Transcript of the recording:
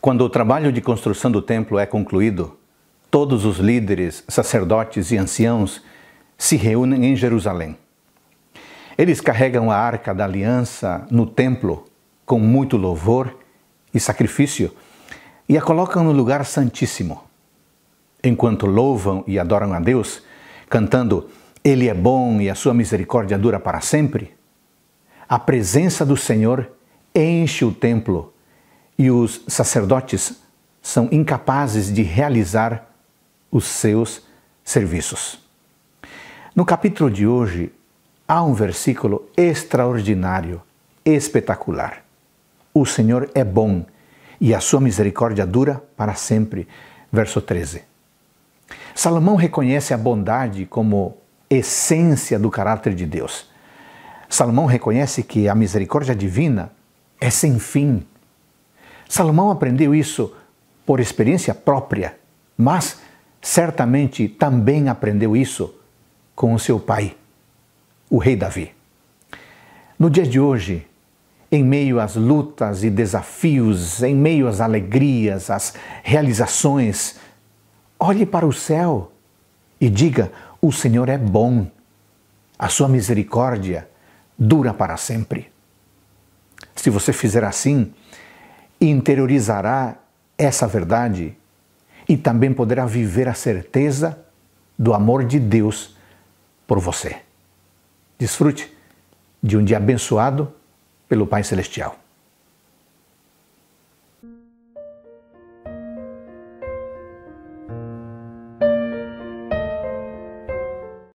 Quando o trabalho de construção do templo é concluído, todos os líderes, sacerdotes e anciãos se reúnem em Jerusalém. Eles carregam a arca da aliança no templo com muito louvor e sacrifício e a colocam no lugar santíssimo. Enquanto louvam e adoram a Deus, cantando Ele é bom e a sua misericórdia dura para sempre, a presença do Senhor enche o templo e os sacerdotes são incapazes de realizar os seus serviços. No capítulo de hoje, há um versículo extraordinário, espetacular. O Senhor é bom e a sua misericórdia dura para sempre. Verso 13. Salomão reconhece a bondade como essência do caráter de Deus. Salomão reconhece que a misericórdia divina é sem fim, Salomão aprendeu isso por experiência própria, mas certamente também aprendeu isso com o seu pai, o rei Davi. No dia de hoje, em meio às lutas e desafios, em meio às alegrias, às realizações, olhe para o céu e diga: O Senhor é bom, a sua misericórdia dura para sempre. Se você fizer assim, interiorizará essa verdade e também poderá viver a certeza do amor de Deus por você. Desfrute de um dia abençoado pelo Pai Celestial.